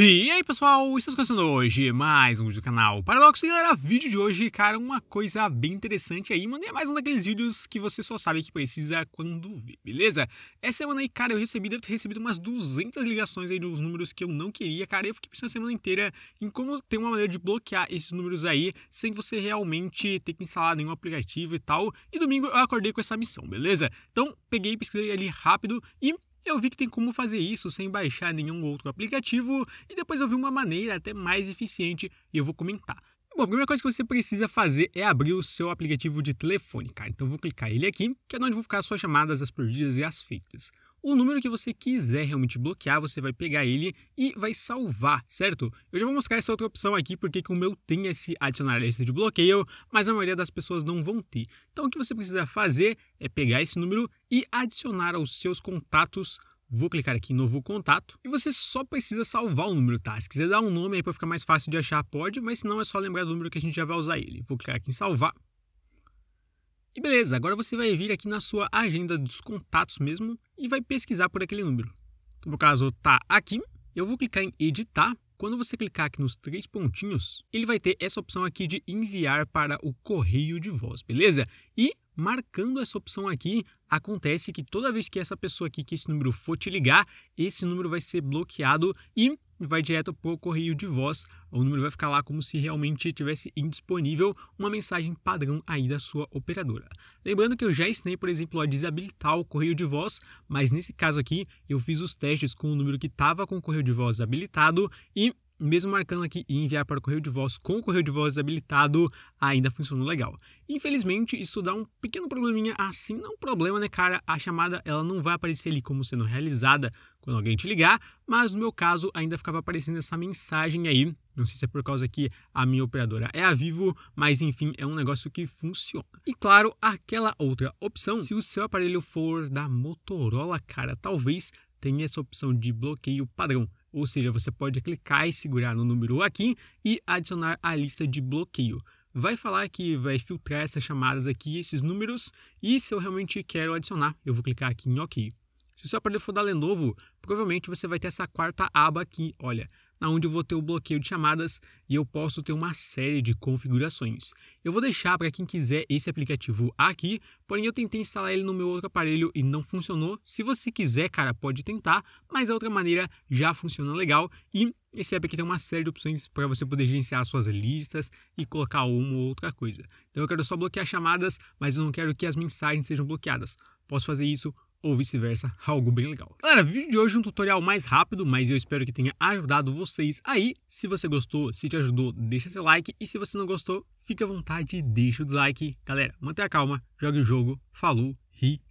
E aí pessoal, estamos começando hoje mais um vídeo do canal Paradoxo E galera, vídeo de hoje, cara, uma coisa bem interessante aí Mandei é mais um daqueles vídeos que você só sabe que precisa quando vê, beleza? Essa semana aí, cara, eu recebi, devo ter recebido umas 200 ligações aí dos números que eu não queria Cara, eu fiquei pensando a semana inteira em como ter uma maneira de bloquear esses números aí Sem você realmente ter que instalar nenhum aplicativo e tal E domingo eu acordei com essa missão, beleza? Então, peguei, pesquisei ali rápido e eu vi que tem como fazer isso sem baixar nenhum outro aplicativo e depois eu vi uma maneira até mais eficiente e eu vou comentar. Bom, a primeira coisa que você precisa fazer é abrir o seu aplicativo de telefone, cara. Então vou clicar ele aqui, que é onde vão ficar as suas chamadas, as perdidas e as feitas o número que você quiser realmente bloquear, você vai pegar ele e vai salvar, certo? Eu já vou mostrar essa outra opção aqui, porque que o meu tem esse adicionar lista de bloqueio, mas a maioria das pessoas não vão ter. Então o que você precisa fazer é pegar esse número e adicionar aos seus contatos Vou clicar aqui em novo contato e você só precisa salvar o número, tá? Se quiser dar um nome aí para ficar mais fácil de achar, pode, mas se não é só lembrar do número que a gente já vai usar ele. Vou clicar aqui em salvar e beleza, agora você vai vir aqui na sua agenda dos contatos mesmo e vai pesquisar por aquele número. no então, caso, tá aqui, eu vou clicar em editar. Quando você clicar aqui nos três pontinhos, ele vai ter essa opção aqui de enviar para o correio de voz, beleza? E marcando essa opção aqui, acontece que toda vez que essa pessoa aqui, que esse número for te ligar, esse número vai ser bloqueado e e vai direto para o correio de voz. O número vai ficar lá como se realmente tivesse indisponível uma mensagem padrão aí da sua operadora. Lembrando que eu já ensinei, por exemplo, a desabilitar o correio de voz, mas nesse caso aqui eu fiz os testes com o número que estava com o correio de voz habilitado e mesmo marcando aqui e enviar para o correio de voz com o correio de voz desabilitado, ainda funcionou legal. Infelizmente, isso dá um pequeno probleminha, assim, não é problema, né, cara? A chamada ela não vai aparecer ali como sendo realizada quando alguém te ligar, mas no meu caso ainda ficava aparecendo essa mensagem aí. Não sei se é por causa que a minha operadora é a Vivo, mas enfim, é um negócio que funciona. E claro, aquela outra opção, se o seu aparelho for da Motorola, cara, talvez tenha essa opção de bloqueio padrão. Ou seja, você pode clicar e segurar no número aqui e adicionar a lista de bloqueio. Vai falar que vai filtrar essas chamadas aqui, esses números, e se eu realmente quero adicionar, eu vou clicar aqui em OK. Se o seu aparelho for da Lenovo, provavelmente você vai ter essa quarta aba aqui, olha, na onde eu vou ter o bloqueio de chamadas e eu posso ter uma série de configurações. Eu vou deixar para quem quiser esse aplicativo aqui, porém eu tentei instalar ele no meu outro aparelho e não funcionou. Se você quiser, cara, pode tentar, mas a outra maneira já funciona legal e esse app aqui tem uma série de opções para você poder gerenciar suas listas e colocar uma ou outra coisa. Então eu quero só bloquear chamadas, mas eu não quero que as mensagens sejam bloqueadas. Posso fazer isso ou vice-versa, algo bem legal. Galera, vídeo de hoje é um tutorial mais rápido, mas eu espero que tenha ajudado vocês aí. Se você gostou, se te ajudou, deixa seu like e se você não gostou, fique à vontade e deixa o dislike. Galera, mantenha a calma, jogue o jogo, falou, ri.